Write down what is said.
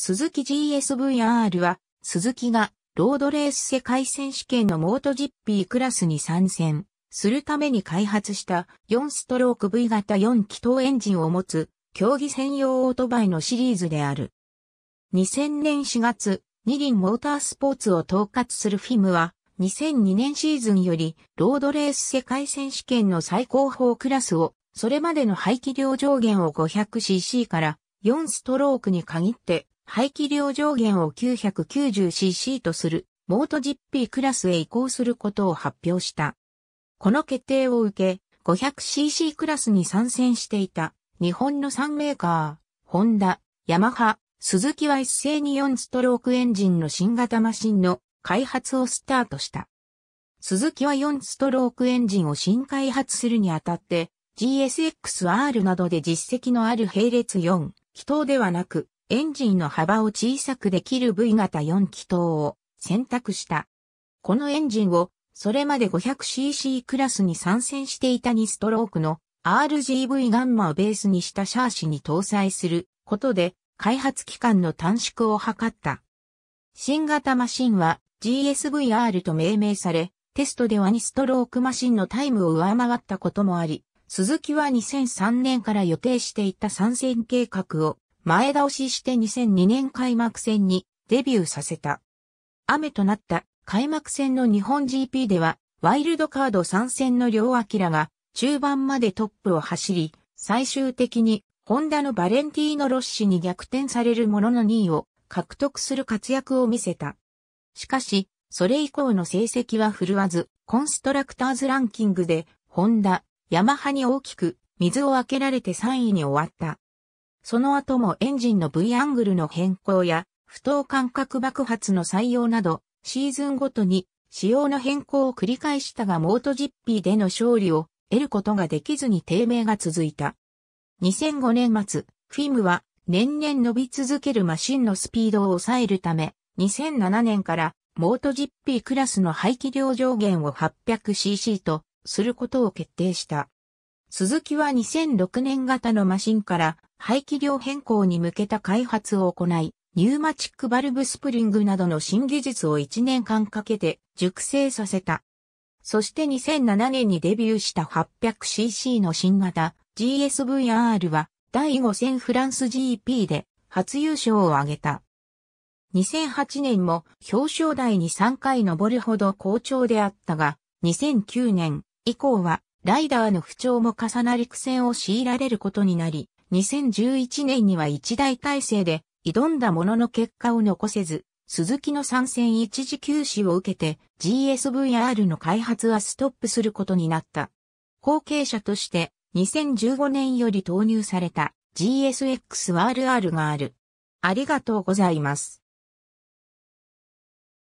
スズキ GSVR は、スズキがロードレース世界選手権のモートジッピークラスに参戦するために開発した4ストローク V 型4気筒エンジンを持つ競技専用オートバイのシリーズである。2000年4月、二輪モータースポーツを統括するフィムは、2002年シーズンよりロードレース世界選手権の最高峰クラスを、それまでの排気量上限を 500cc から4ストロークに限って排気量上限を 990cc とするモート GP クラスへ移行することを発表した。この決定を受け、500cc クラスに参戦していた日本の3メーカー、ホンダ、ヤマハ、スズキは一斉に4ストロークエンジンの新型マシンの開発をスタートした。スズキは4ストロークエンジンを新開発するにあたって GSX-R などで実績のある並列4、気筒ではなくエンジンの幅を小さくできる V 型4気筒を選択した。このエンジンをそれまで 500cc クラスに参戦していた2ストロークの RGV ガンマをベースにしたシャーシに搭載することで開発期間の短縮を図った。新型マシンは GSVR と命名され、テストでは2ストロークマシンのタイムを上回ったこともあり、鈴木は2003年から予定していた参戦計画を前倒しして2002年開幕戦にデビューさせた。雨となった開幕戦の日本 GP では、ワイルドカード参戦の両明が中盤までトップを走り、最終的にホンダのバレンティーノ・ロッシに逆転されるものの2位を獲得する活躍を見せた。しかし、それ以降の成績は振るわず、コンストラクターズランキングで、ホンダ、ヤマハに大きく水をあけられて3位に終わった。その後もエンジンの V アングルの変更や、不等間隔爆発の採用など、シーズンごとに仕様の変更を繰り返したがモートジッピーでの勝利を得ることができずに低迷が続いた。2005年末、フィムは年々伸び続けるマシンのスピードを抑えるため、2007年からモートジッピークラスの排気量上限を 800cc とすることを決定した。鈴木は2006年型のマシンから排気量変更に向けた開発を行い、ニューマチックバルブスプリングなどの新技術を1年間かけて熟成させた。そして2007年にデビューした 800cc の新型 GSVR は第5戦フランス GP で初優勝を挙げた。2008年も表彰台に3回上るほど好調であったが、2009年以降はライダーの不調も重なり苦戦を強いられることになり、2011年には一大体制で挑んだものの結果を残せず、鈴木の参戦一時休止を受けて GSVR の開発はストップすることになった。後継者として2015年より投入された GSX-RR がある。ありがとうございます。